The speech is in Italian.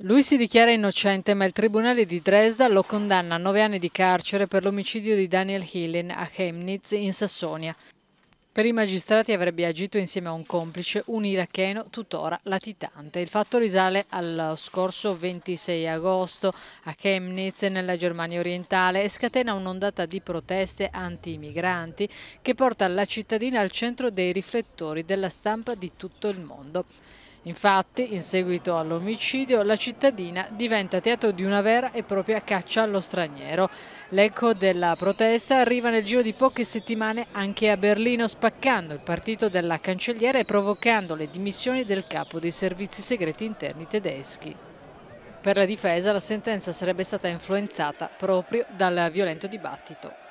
Lui si dichiara innocente, ma il tribunale di Dresda lo condanna a nove anni di carcere per l'omicidio di Daniel Hillen a Chemnitz in Sassonia. Per i magistrati avrebbe agito insieme a un complice, un iracheno tuttora latitante. Il fatto risale al scorso 26 agosto a Chemnitz nella Germania orientale e scatena un'ondata di proteste anti immigranti che porta la cittadina al centro dei riflettori della stampa di tutto il mondo. Infatti, in seguito all'omicidio, la cittadina diventa teatro di una vera e propria caccia allo straniero. L'eco della protesta arriva nel giro di poche settimane anche a Berlino, Spagna spaccando il partito della cancelliera e provocando le dimissioni del capo dei servizi segreti interni tedeschi. Per la difesa la sentenza sarebbe stata influenzata proprio dal violento dibattito.